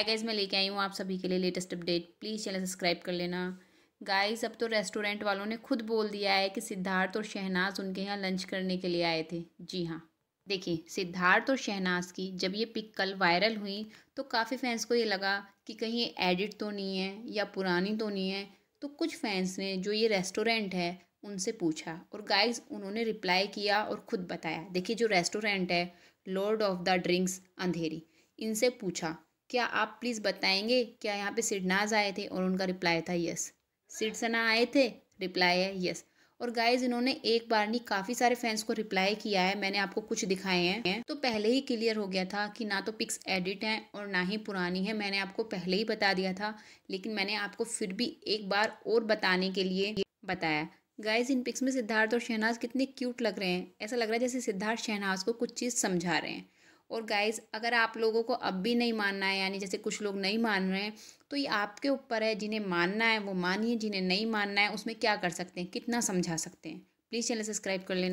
hi guys मैं लेके आई हूँ आप सभी के लिए latest update please channel subscribe कर लेना गाइज अब तो रेस्टोरेंट वालों ने खुद बोल दिया है कि सिद्धार्थ और शहनाज उनके यहाँ लंच करने के लिए आए थे जी हाँ देखिए सिद्धार्थ और शहनाज की जब ये पिक कल वायरल हुई तो काफ़ी फैंस को ये लगा कि कहीं एडिट तो नहीं है या पुरानी तो नहीं है तो कुछ फैंस ने जो ये रेस्टोरेंट है उनसे पूछा और गाइज उन्होंने रिप्लाई किया और ख़ुद बताया देखिए जो रेस्टोरेंट है Lord of the Drinks Andheri इनसे पूछा क्या आप प्लीज़ बताएंगे क्या यहाँ पे सिडनाज आए थे और उनका रिप्लाई था यस सिडसना आए थे रिप्लाई है यस और गाइज इन्होंने एक बार नहीं काफ़ी सारे फैंस को रिप्लाई किया है मैंने आपको कुछ दिखाए हैं तो पहले ही क्लियर हो गया था कि ना तो पिक्स एडिट हैं और ना ही पुरानी है मैंने आपको पहले ही बता दिया था लेकिन मैंने आपको फिर भी एक बार और बताने के लिए बताया गाइज इन पिक्स में सिद्धार्थ और शहनाज कितने क्यूट लग रहे हैं ऐसा लग रहा है जैसे सिद्धार्थ शहनाज को कुछ चीज़ समझा रहे हैं और गाइस अगर आप लोगों को अब भी नहीं मानना है यानी जैसे कुछ लोग नहीं मान रहे हैं तो ये आपके ऊपर है जिन्हें मानना है वो मानिए जिन्हें नहीं मानना है उसमें क्या कर सकते हैं कितना समझा सकते हैं प्लीज़ चैनल सब्सक्राइब कर लेना